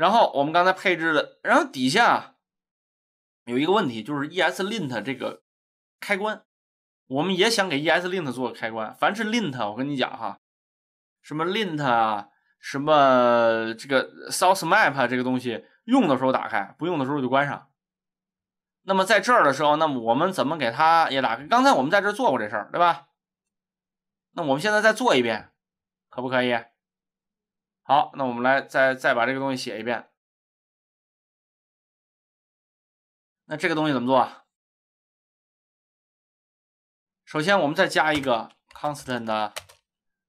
然后我们刚才配置的，然后底下有一个问题，就是 ESLint 这个开关，我们也想给 ESLint 做个开关。凡是 Lint，我跟你讲哈，什么 Lint 啊，什么这个 Source Map 这个东西，用的时候打开，不用的时候就关上。那么在这儿的时候，那么我们怎么给它也打开？刚才我们在这儿做过这事儿，对吧？那我们现在再做一遍，可不可以？好，那我们来再再把这个东西写一遍。那这个东西怎么做？首先，我们再加一个 constant 的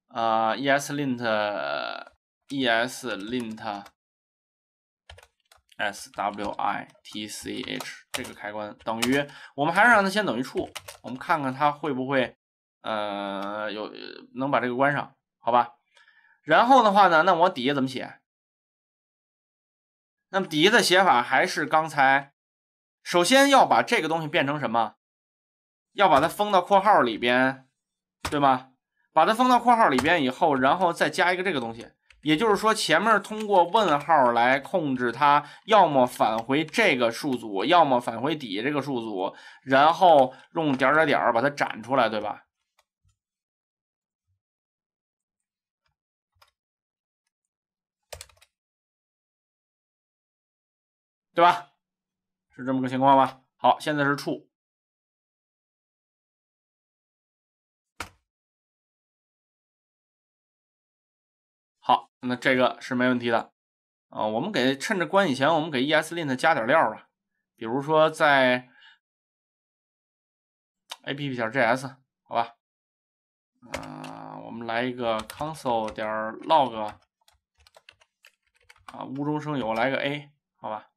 啊，es lint es lint s w i t c h 这个开关等于，我们还是让它先等于处。我们看看它会不会呃有能把这个关上，好吧？然后的话呢，那我底下怎么写？那么底下的写法还是刚才，首先要把这个东西变成什么？要把它封到括号里边，对吧？把它封到括号里边以后，然后再加一个这个东西。也就是说，前面通过问号来控制它，要么返回这个数组，要么返回底下这个数组，然后用点点点儿把它展出来，对吧？对吧？是这么个情况吧？好，现在是处。好，那这个是没问题的啊。我们给趁着关以前，我们给 ESLint 加点料吧。比如说在 APP 点 JS，好吧？啊，我们来一个 Console 点 Log 啊，无中生有来个 A，好吧？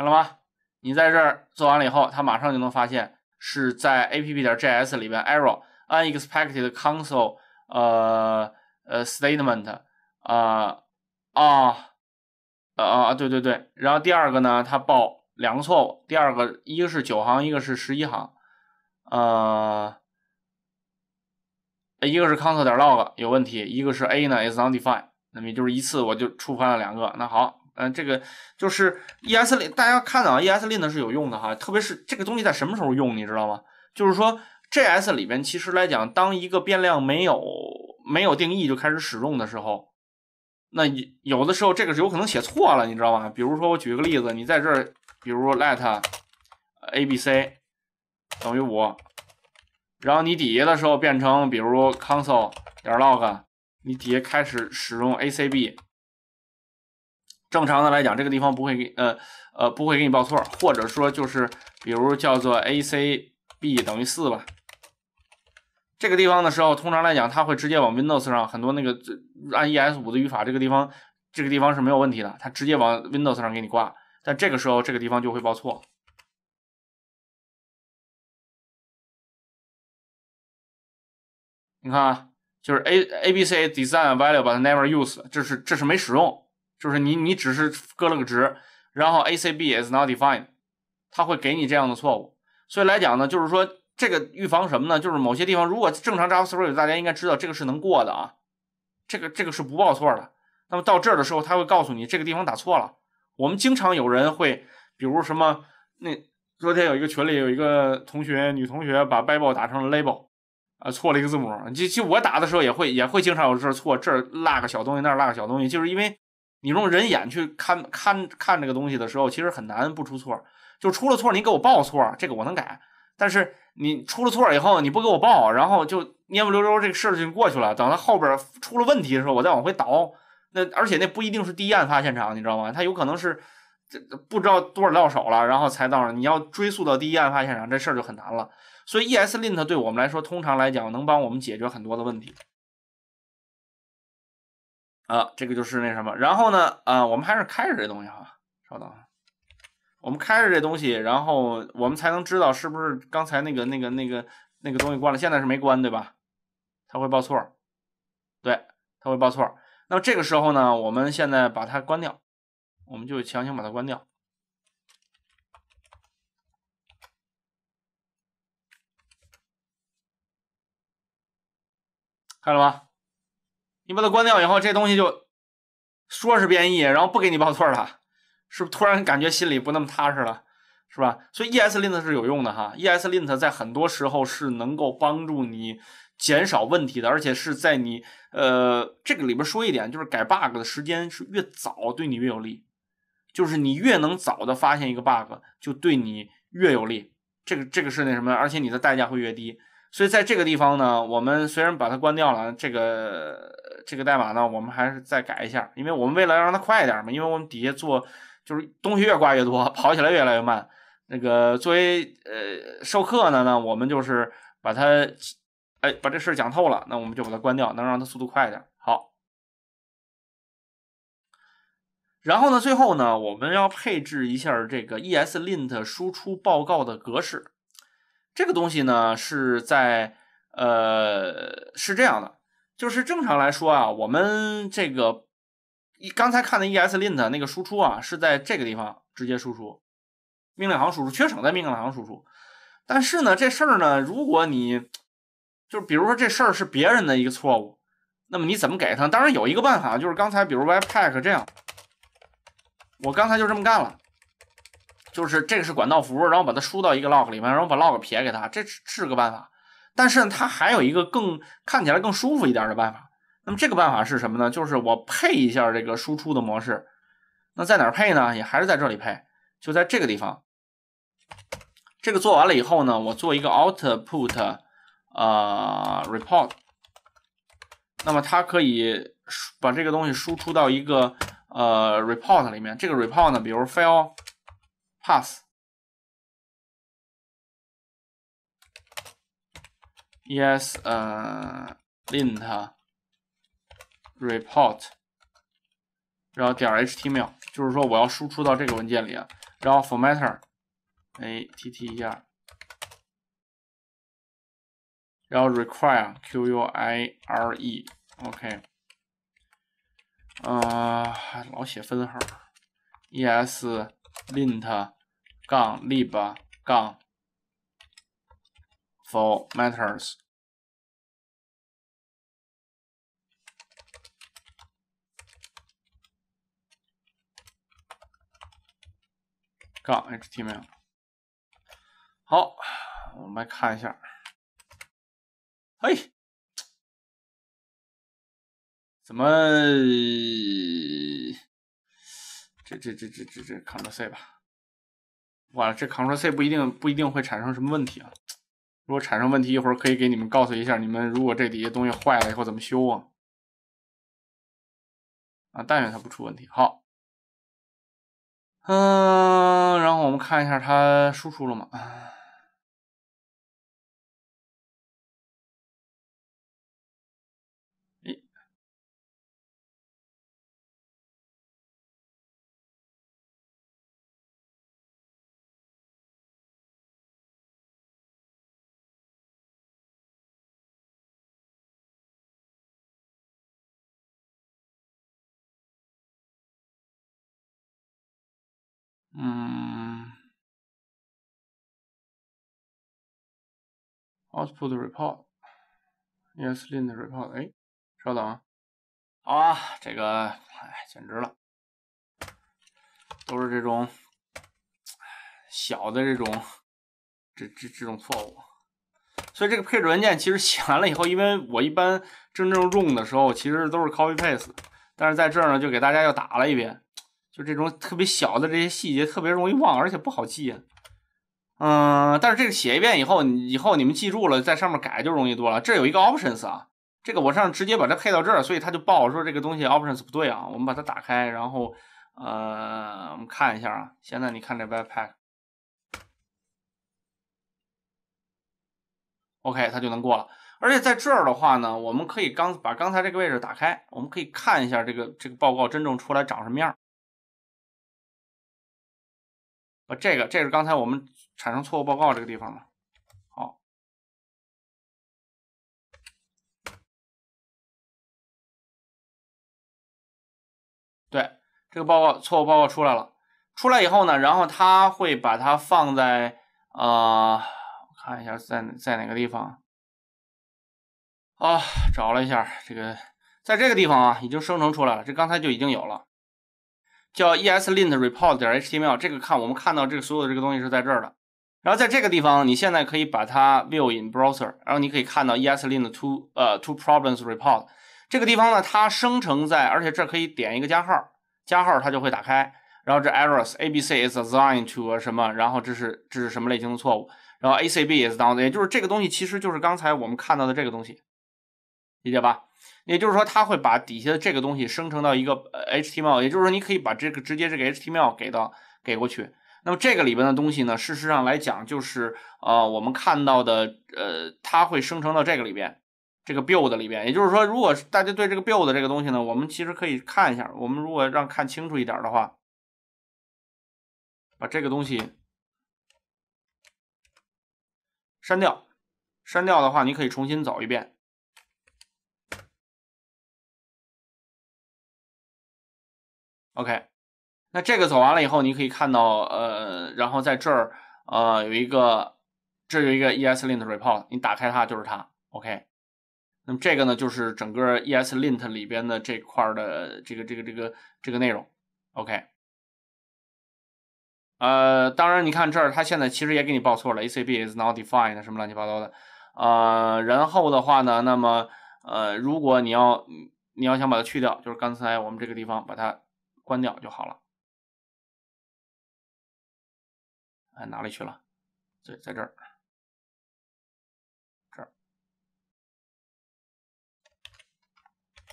看了吗？你在这儿做完了以后，他马上就能发现是在 app 点 js 里边 error unexpected console 呃呃 statement 啊啊啊啊对对对。然后第二个呢，他报两个错误，第二个一个是九行，一个是十一行，呃，一个是 console 点 log 有问题，一个是 a 呢 is undefined。那么也就是一次我就触发了两个。那好。嗯，这个就是 E S 里大家看到 E S 里呢是有用的哈，特别是这个东西在什么时候用，你知道吗？就是说 J S 里边其实来讲，当一个变量没有没有定义就开始使用的时候，那有的时候这个是有可能写错了，你知道吗？比如说我举个例子，你在这儿，比如 let a b c 等于五，然后你底下的时候变成比如 console 点 log，你底下开始使用 a c b。正常的来讲，这个地方不会给呃呃不会给你报错，或者说就是比如叫做 a c b 等于四吧，这个地方的时候，通常来讲，它会直接往 Windows 上很多那个按 E S 五的语法，这个地方这个地方是没有问题的，它直接往 Windows 上给你挂，但这个时候这个地方就会报错。你看，就是 a a b c design value but never use，这是这是没使用。就是你，你只是搁了个值，然后 A C B is not defined，它会给你这样的错误。所以来讲呢，就是说这个预防什么呢？就是某些地方如果正常 JavaScript 大家应该知道这个是能过的啊，这个这个是不报错的。那么到这儿的时候，它会告诉你这个地方打错了。我们经常有人会，比如什么那昨天有一个群里有一个同学，女同学把 b a b e l 打成了 label，啊，错了一个字母。就就我打的时候也会也会经常有这儿错这儿落个小东西，那儿落个小东西，就是因为。你用人眼去看看看这个东西的时候，其实很难不出错儿，就出了错儿，你给我报错儿，这个我能改。但是你出了错儿以后，你不给我报，然后就蔫不溜溜，这个事情过去了。等到后边儿出了问题的时候，我再往回倒，那而且那不一定是第一案发现场，你知道吗？它有可能是这不知道多少到手了，然后才到你要追溯到第一案发现场，这事儿就很难了。所以 E S lint 对我们来说，通常来讲能帮我们解决很多的问题。啊，这个就是那什么，然后呢，啊，我们还是开着这东西哈，稍等，我们开着这东西，然后我们才能知道是不是刚才那个、那个、那个、那个东西关了，现在是没关，对吧？它会报错，对，它会报错。那么这个时候呢，我们现在把它关掉，我们就强行把它关掉，看了吗？你把它关掉以后，这东西就说是变异，然后不给你报错了，是不是突然感觉心里不那么踏实了，是吧？所以 ESLint 是有用的哈，ESLint 在很多时候是能够帮助你减少问题的，而且是在你呃这个里边说一点，就是改 bug 的时间是越早对你越有利，就是你越能早的发现一个 bug，就对你越有利，这个这个是那什么，而且你的代价会越低。所以在这个地方呢，我们虽然把它关掉了，这个。这个代码呢，我们还是再改一下，因为我们为了让它快一点嘛，因为我们底下做就是东西越挂越多，跑起来越来越慢。那个作为呃授课呢，那我们就是把它哎把这事讲透了，那我们就把它关掉，能让它速度快一点。好，然后呢，最后呢，我们要配置一下这个 ESLint 输出报告的格式。这个东西呢，是在呃是这样的。就是正常来说啊，我们这个一刚才看的 E S Lint 那个输出啊，是在这个地方直接输出命令行输出，缺省在命令行输出。但是呢，这事儿呢，如果你就比如说这事儿是别人的一个错误，那么你怎么给他？当然有一个办法，就是刚才比如 b P A C 这样，我刚才就这么干了，就是这个是管道符，然后把它输到一个 log 里面，然后把 log 撇给他，这是个办法。但是它还有一个更看起来更舒服一点的办法。那么这个办法是什么呢？就是我配一下这个输出的模式。那在哪儿配呢？也还是在这里配，就在这个地方。这个做完了以后呢，我做一个 output，呃，report。那么它可以把这个东西输出到一个呃 report 里面。这个 report 呢，比如 fail、pass。es lint report，然后点 html，就是说我要输出到这个文件里。然后 formatter att 一下，然后 require q u i r e o k 嗯，老写分号。es lint 杠 lib 杠 for matters。杠 H T m l 好，我们来看一下，嘿，怎么这这这这这这 c t r l C 吧？哇，这 c t r l C 不一定不一定会产生什么问题啊。如果产生问题，一会儿可以给你们告诉一下你们，如果这底下东西坏了以后怎么修啊？啊，但愿它不出问题。好。嗯，然后我们看一下它输出了吗？嗯，output report，yes line report，哎，稍等，啊，好啊，这个，哎，简直了，都是这种小的这种这这这种错误，所以这个配置文件其实写完了以后，因为我一般真正用的时候其实都是 copy paste，但是在这儿呢，就给大家又打了一遍。就这种特别小的这些细节，特别容易忘，而且不好记。嗯，但是这个写一遍以后，以后你们记住了，在上面改就容易多了。这有一个 options 啊，这个我上直接把它配到这儿，所以它就报说这个东西 options 不对啊。我们把它打开，然后呃我们看一下啊。现在你看这 iPad，OK，它就能过了。而且在这儿的话呢，我们可以刚把刚才这个位置打开，我们可以看一下这个这个报告真正出来长什么样。这个，这是刚才我们产生错误报告这个地方了。好，对，这个报告错误报告出来了。出来以后呢，然后他会把它放在啊，我看一下，在在哪个地方？啊，找了一下，这个在这个地方啊，已经生成出来了。这刚才就已经有了。叫 eslint report 点 .html 这个看我们看到这个所有的这个东西是在这儿的，然后在这个地方你现在可以把它 view in browser，然后你可以看到 eslint to 呃 two problems report 这个地方呢它生成在，而且这可以点一个加号，加号它就会打开，然后这 errors a b c is assigned to a 什么，然后这是这是什么类型的错误，然后 a c b is done，也就是这个东西其实就是刚才我们看到的这个东西，理解吧？也就是说，它会把底下的这个东西生成到一个 HTML，也就是说，你可以把这个直接这个 HTML 给到给过去。那么这个里边的东西呢，事实上来讲就是呃，我们看到的呃，它会生成到这个里边，这个 build 里边。也就是说，如果大家对这个 build 这个东西呢，我们其实可以看一下。我们如果让看清楚一点的话，把这个东西删掉，删掉的话，你可以重新走一遍。OK，那这个走完了以后，你可以看到，呃，然后在这儿，呃，有一个，这有一个 ESLint report，你打开它就是它。OK，那么这个呢，就是整个 ESLint 里边的这块的这个这个这个这个内容。OK，呃，当然你看这儿，它现在其实也给你报错了，ACB is not defined，什么乱七八糟的。呃，然后的话呢，那么，呃，如果你要你要想把它去掉，就是刚才我们这个地方把它。关掉就好了。哎，哪里去了？对，在这儿，这儿。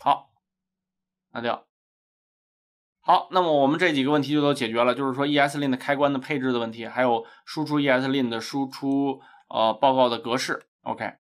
好，关掉。好，那么我们这几个问题就都解决了，就是说 ESLint 开关的配置的问题，还有输出 ESLint 输出呃报告的格式。OK。